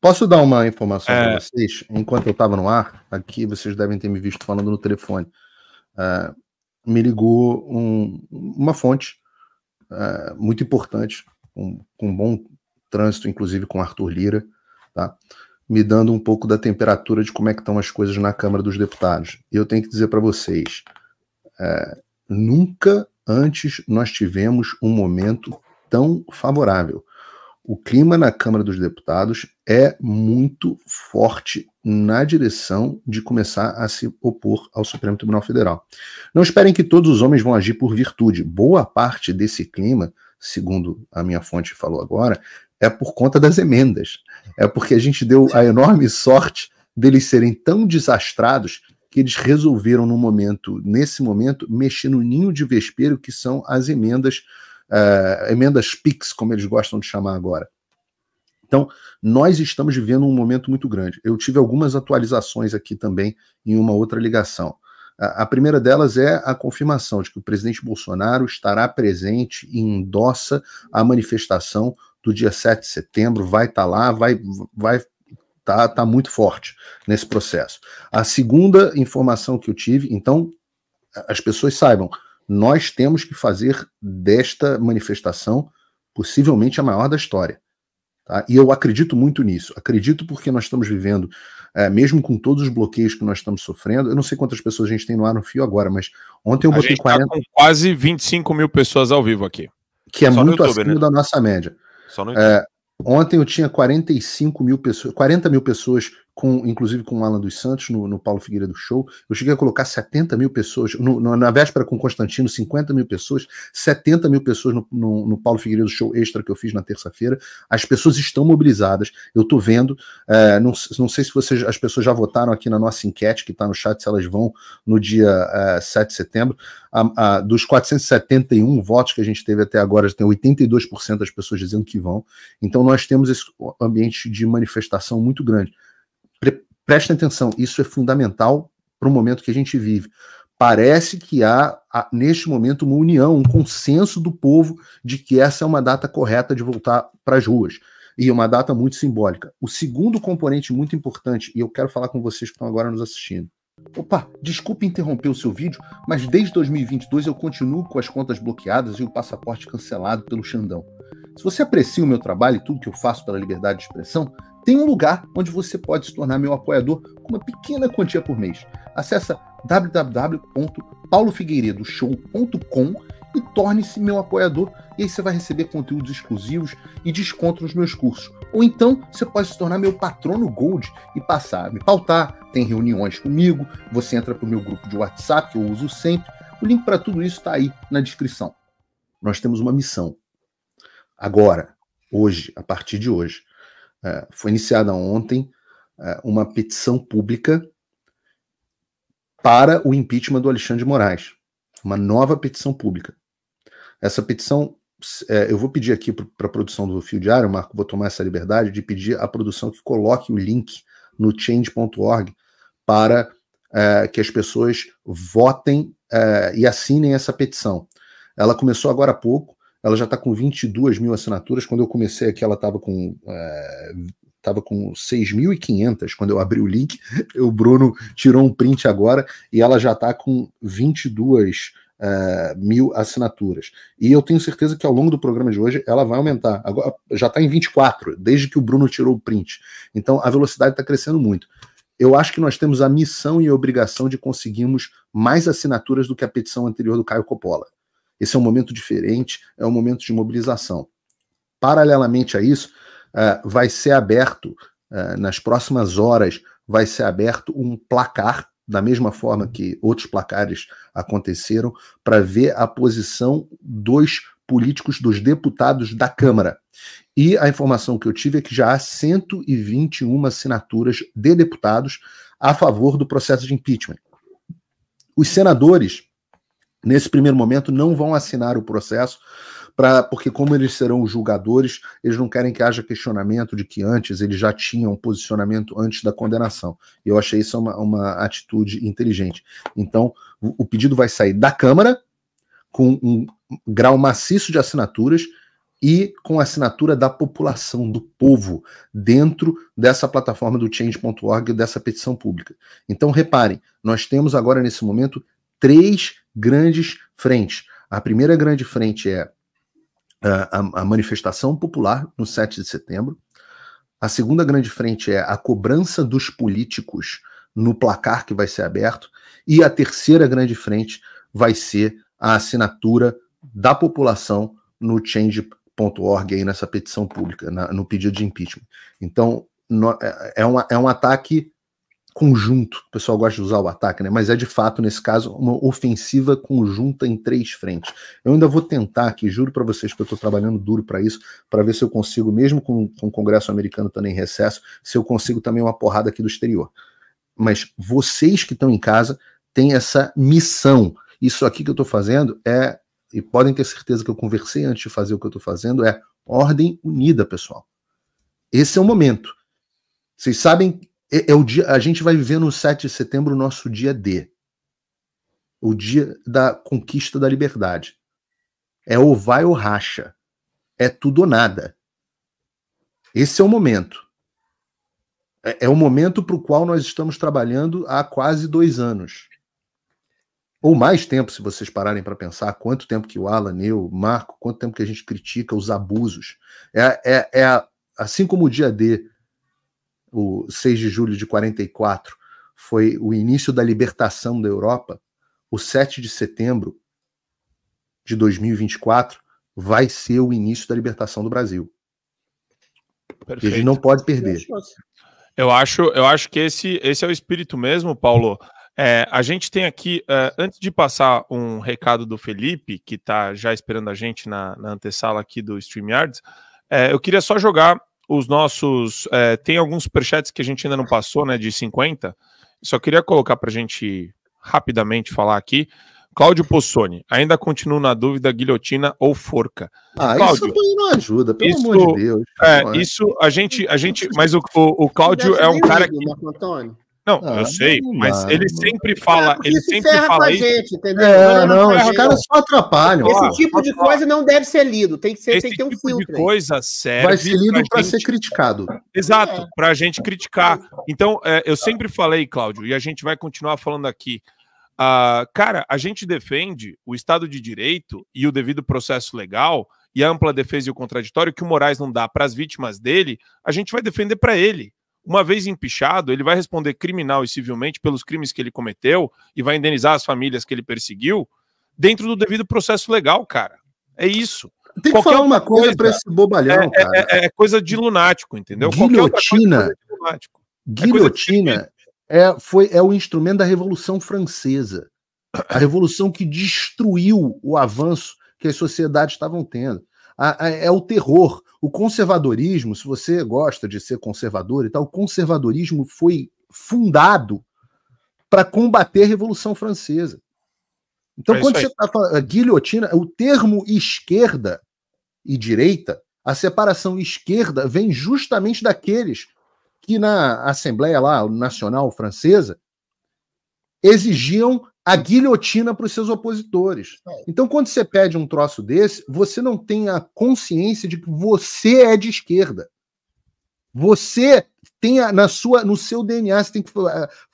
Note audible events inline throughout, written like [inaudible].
Posso dar uma informação é... para vocês? Enquanto eu estava no ar, aqui vocês devem ter me visto falando no telefone. Uh, me ligou um, uma fonte uh, muito importante, um, com bom trânsito, inclusive com Arthur Lira, tá? me dando um pouco da temperatura de como é que estão as coisas na Câmara dos Deputados. E eu tenho que dizer para vocês, uh, nunca antes nós tivemos um momento tão favorável. O clima na Câmara dos Deputados é muito forte na direção de começar a se opor ao Supremo Tribunal Federal. Não esperem que todos os homens vão agir por virtude. Boa parte desse clima, segundo a minha fonte falou agora, é por conta das emendas. É porque a gente deu a enorme sorte deles serem tão desastrados que eles resolveram no momento, nesse momento, mexer no ninho de vespeiro que são as emendas, uh, emendas PIX, como eles gostam de chamar agora. Então, nós estamos vivendo um momento muito grande. Eu tive algumas atualizações aqui também em uma outra ligação. A, a primeira delas é a confirmação de que o presidente Bolsonaro estará presente e endossa a manifestação do dia 7 de setembro, vai estar tá lá, vai, vai tá, tá muito forte nesse processo. A segunda informação que eu tive, então, as pessoas saibam, nós temos que fazer desta manifestação possivelmente a maior da história. Tá? E eu acredito muito nisso. Acredito porque nós estamos vivendo, é, mesmo com todos os bloqueios que nós estamos sofrendo, eu não sei quantas pessoas a gente tem no ar no fio agora, mas ontem eu a botei gente 40. Tá com quase 25 mil pessoas ao vivo aqui. Que é Só muito YouTube, acima né? da nossa média. Só no É, ontem eu tinha 45 mil pessoas, 40 mil pessoas com, inclusive com o Alan dos Santos, no, no Paulo Figueira do Show. Eu cheguei a colocar 70 mil pessoas, no, na véspera com Constantino, 50 mil pessoas, 70 mil pessoas no, no, no Paulo Figueiredo Show extra que eu fiz na terça-feira. As pessoas estão mobilizadas, eu estou vendo. É, não, não sei se vocês, as pessoas já votaram aqui na nossa enquete, que está no chat, se elas vão no dia é, 7 de setembro. A, a, dos 471 votos que a gente teve até agora, já tem 82% das pessoas dizendo que vão. Então nós temos esse ambiente de manifestação muito grande. Prestem atenção, isso é fundamental para o momento que a gente vive. Parece que há, neste momento, uma união, um consenso do povo de que essa é uma data correta de voltar para as ruas. E uma data muito simbólica. O segundo componente muito importante, e eu quero falar com vocês que estão agora nos assistindo. Opa, desculpe interromper o seu vídeo, mas desde 2022 eu continuo com as contas bloqueadas e o passaporte cancelado pelo Xandão. Se você aprecia o meu trabalho e tudo que eu faço pela liberdade de expressão, tem um lugar onde você pode se tornar meu apoiador com uma pequena quantia por mês. Acesse www.paulofigueiredoshow.com e torne-se meu apoiador e aí você vai receber conteúdos exclusivos e desconto nos meus cursos. Ou então você pode se tornar meu patrono Gold e passar a me pautar, tem reuniões comigo, você entra para o meu grupo de WhatsApp que eu uso sempre. O link para tudo isso está aí na descrição. Nós temos uma missão. Agora, hoje, a partir de hoje, é, foi iniciada ontem é, uma petição pública para o impeachment do Alexandre de Moraes. Uma nova petição pública. Essa petição, é, eu vou pedir aqui para a produção do Fio Diário, Marco, vou tomar essa liberdade de pedir à produção que coloque o link no change.org para que as pessoas votem e assinem essa petição. Ela começou agora há pouco, ela já está com 22 mil assinaturas. Quando eu comecei aqui, ela estava com é, estava com 6.500 quando eu abri o link. [laughs] O Bruno tirou um print agora e ela já está com 22 uh, é, mil assinaturas. E eu tenho certeza que ao longo do programa de hoje ela vai aumentar. Agora já está em 24, desde que o Bruno tirou o print. Então a velocidade está crescendo muito. Eu acho que nós temos a missão e a obrigação de conseguirmos mais assinaturas do que a petição anterior do Caio Coppola. Esse é um momento diferente, é um momento de mobilização. Paralelamente a isso, uh, vai ser aberto, uh, nas próximas horas, vai ser aberto um placar, da mesma forma que outros placares aconteceram, para ver a posição dos políticos, dos deputados da Câmara. E a informação que eu tive é que já há 121 assinaturas de deputados a favor do processo de impeachment. Os senadores nesse primeiro momento, não vão assinar o processo, para porque, como eles serão os julgadores, eles não querem que haja questionamento de que antes eles já tinham um posicionamento antes da condenação. Eu achei isso uma, uma atitude inteligente. Então, o, o pedido vai sair da Câmara, com um grau maciço de assinaturas e com a assinatura da população, do povo, dentro dessa plataforma do change.org, dessa petição pública. Então, reparem, nós temos agora nesse momento três grandes frentes. A primeira grande frente é a, a, manifestação popular no 7 de setembro. A segunda grande frente é a cobrança dos políticos no placar que vai ser aberto. E a terceira grande frente vai ser a assinatura da população no change.org, aí nessa petição pública, na, no pedido de impeachment. Então, no, é, é um, é um ataque conjunto. O pessoal gosta de usar o ataque, né? Mas é de fato, nesse caso, uma ofensiva conjunta em três frentes. Eu ainda vou tentar aqui, juro para vocês que eu estou trabalhando duro para isso, para ver se eu consigo, mesmo com, com o Congresso americano estando em recesso, se eu consigo também uma porrada aqui do exterior. Mas vocês que estão em casa têm essa missão. Isso aqui que eu estou fazendo é, e podem ter certeza que eu conversei antes de fazer o que eu estou fazendo, é ordem unida, pessoal. Esse é o momento. Vocês sabem é, é o dia, a gente vai viver no 7 de setembro o nosso dia D. O dia da conquista da liberdade. É ou vai ou racha. É tudo ou nada. Esse é o momento. É, é o momento para o qual nós estamos trabalhando há quase dois anos. Ou mais tempo, se vocês pararem para pensar, quanto tempo que o Alan, eu, Marco, quanto tempo que a gente critica os abusos. É, é, é assim como o dia D o 6 de julho de 44 foi o início da libertação da Europa, o 7 de setembro de 2024 vai ser o início da libertação do Brasil. Perfeito. E a gente não pode perder. Assim. Eu acho, eu acho que esse, esse é o espírito mesmo, Paulo. É, a gente tem aqui, é, antes de passar um recado do Felipe, que está já esperando a gente na, na antessala aqui do StreamYards, é, eu queria só jogar os nossos. É, tem alguns superchats que a gente ainda não passou, né? De 50. Só queria colocar para a gente rapidamente falar aqui. Cláudio Possoni, ainda continuo na dúvida, guilhotina ou forca. Ah, Cláudio, isso não ajuda, pelo isso, amor de Deus. É, é, isso a gente, a gente, mas o, o, o Cláudio é um cara que. Marco Antônio. Não, ah, eu sei, não mas ele sempre fala, é ele sempre fala isso. Gente, entendeu? É, não, não os caras só atrapalham. Esse ó, tipo ó, de coisa ó. não deve ser lido, tem que ser, Esse tem que ter um tipo filtro. De coisa séria. Vai ser lido para ser criticado. Exato, é. para a gente criticar. Então, é, eu sempre falei, Cláudio, e a gente vai continuar falando aqui. Uh, cara, a gente defende o Estado de Direito e o devido processo legal e a ampla defesa e o contraditório que o Moraes não dá para as vítimas dele, a gente vai defender para ele. Uma vez empichado, ele vai responder criminal e civilmente pelos crimes que ele cometeu e vai indenizar as famílias que ele perseguiu dentro do devido processo legal, cara. É isso. Tem que falar uma coisa, coisa para esse bobalhão, é, é cara. É, é, é, coisa de lunático, entendeu? Guilhotina. É lunático. É Guilhotina é, foi, é o instrumento da Revolução Francesa. A revolução que destruiu o avanço que as sociedades estavam tendo. A, a, é o terror. O conservadorismo, se você gosta de ser conservador e tal, o conservadorismo foi fundado para combater a Revolução Francesa. Então, é quando você está falando guilhotina, o termo esquerda e direita, a separação esquerda vem justamente daqueles que na Assembleia lá, Nacional Francesa exigiam a guilhotina para os seus opositores. É. Então, quando você pede um troço desse, você não tem a consciência de que você é de esquerda. Você tem a, na sua, no seu DNA, você tem que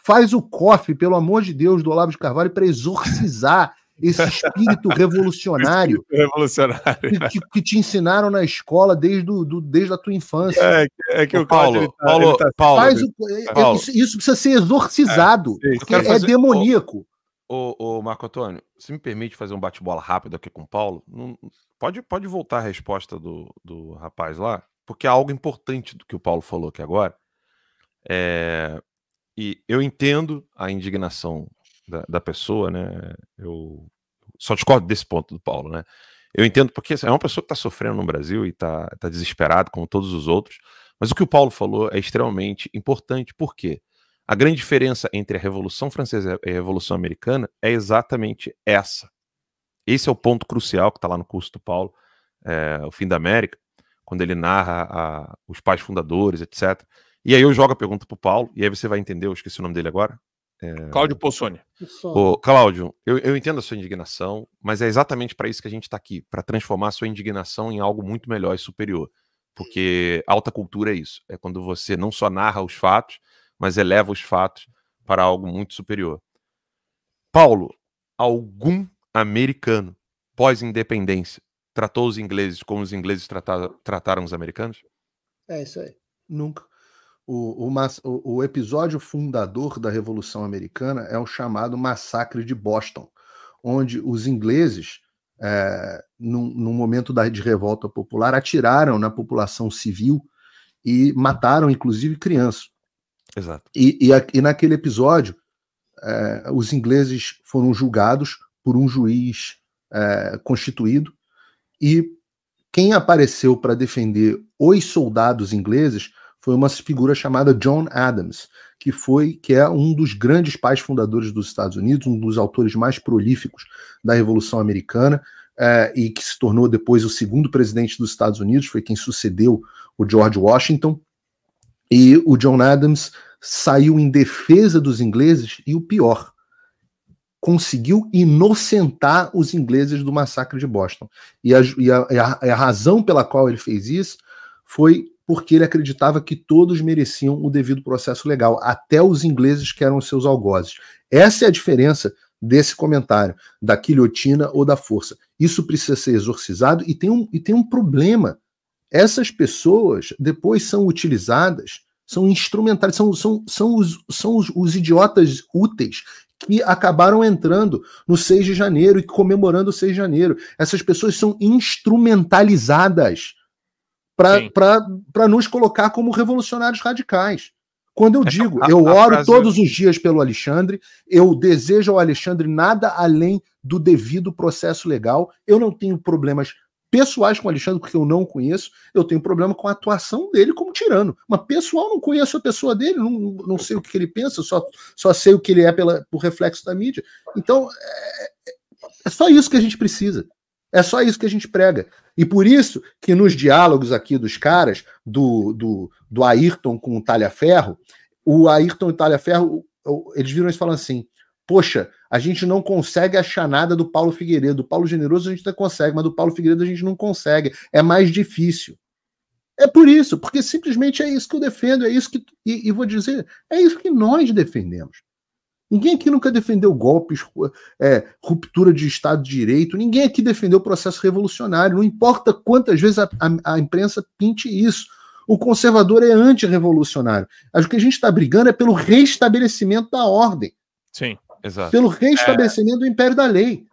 faz o cofre, pelo amor de Deus, do Olavo de Carvalho para exorcizar esse espírito revolucionário, espírito [laughs] revolucionário. Que, que, te ensinaram na escola desde, do, do, desde a tua infância. É, é que o, o Paulo, Paulo, tá, Paulo, tá o, é, é, Paulo. Isso, isso, precisa ser exorcizado, é, porque é demoníaco. Ô, ô, Marco Antônio, se me permite fazer um bate-bola rápido aqui com o Paulo, não, pode, pode voltar a resposta do, do rapaz lá, porque há é algo importante do que o Paulo falou aqui agora. É, e eu entendo a indignação da, da, pessoa, né? Eu só discordo desse ponto do Paulo, né? Eu entendo porque assim, é uma pessoa que está sofrendo no Brasil e está tá, desesperado como todos os outros, mas o que o Paulo falou é extremamente importante, por quê? Porque a grande diferença entre a Revolução Francesa e a Revolução Americana é exatamente essa. Esse é o ponto crucial que está lá no curso do Paulo, é, O Fim da América, quando ele narra a, os pais fundadores, etc. E aí eu jogo a pergunta para o Paulo, e aí você vai entender, eu esqueci o nome dele agora. É... Cláudio Possoni. Cláudio, eu, eu entendo a sua indignação, mas é exatamente para isso que a gente está aqui, para transformar a sua indignação em algo muito melhor e superior. Porque alta cultura é isso, é quando você não só narra os fatos, mas eleva os fatos para algo muito superior. Paulo, algum americano pós-independência tratou os ingleses como os ingleses trataram, trataram os americanos? É isso aí. Nunca. O, o, o, episódio fundador da Revolução Americana é o chamado Massacre de Boston, onde os ingleses, é, num, num momento da, de revolta popular, atiraram na população civil e mataram, inclusive, crianças. Exato. E, e, a, e naquele episódio, é, os ingleses foram julgados por um juiz é, constituído e quem apareceu para defender os soldados ingleses foi uma figura chamada John Adams, que foi que é um dos grandes pais fundadores dos Estados Unidos, um dos autores mais prolíficos da Revolução Americana é, e que se tornou depois o segundo presidente dos Estados Unidos, foi quem sucedeu o George Washington. E o John Adams saiu em defesa dos ingleses e o pior, conseguiu inocentar os ingleses do massacre de Boston. E a, e a, a razão pela qual ele fez isso foi porque ele acreditava que todos mereciam o devido processo legal, até os ingleses que eram seus algozes. Essa é a diferença desse comentário, da quilhotina ou da força. Isso precisa ser exorcizado e tem um, e tem um problema. Essas pessoas depois são utilizadas são instrumentais, são, são, são, os, são os, os idiotas úteis que acabaram entrando no 6 de janeiro e comemorando o 6 de janeiro. Essas pessoas são instrumentalizadas para nos colocar como revolucionários radicais. Quando eu é, digo, eu oro todos os dias pelo Alexandre, eu desejo ao Alexandre nada além do devido processo legal, eu não tenho problemas pessoais com o Alexandre, porque eu não conheço, eu tenho problema com a atuação dele como tirano. Mas pessoal, não conheço a pessoa dele, não, não sei o que ele pensa, só, só sei o que ele é pela, por reflexo da mídia. Então, é, é só isso que a gente precisa. É só isso que a gente prega. E por isso que nos diálogos aqui dos caras, do, do, do Ayrton com o Ferro, o Ayrton e o Talhaferro, eles viram e falam assim: Poxa, a gente não consegue achar nada do Paulo Figueiredo. Do Paulo Generoso a gente até consegue, mas do Paulo Figueiredo a gente não consegue. É mais difícil. É por isso, porque simplesmente é isso que eu defendo, é isso que. E, e vou dizer, é isso que nós defendemos. Ninguém aqui nunca defendeu golpes, é, ruptura de Estado de Direito, ninguém aqui defendeu o processo revolucionário, não importa quantas vezes a, a, a imprensa pinte isso. O conservador é antirrevolucionário. O que a gente está brigando é pelo restabelecimento da ordem. Sim. Exato. pelo é. reestabelecimento é. do império da lei.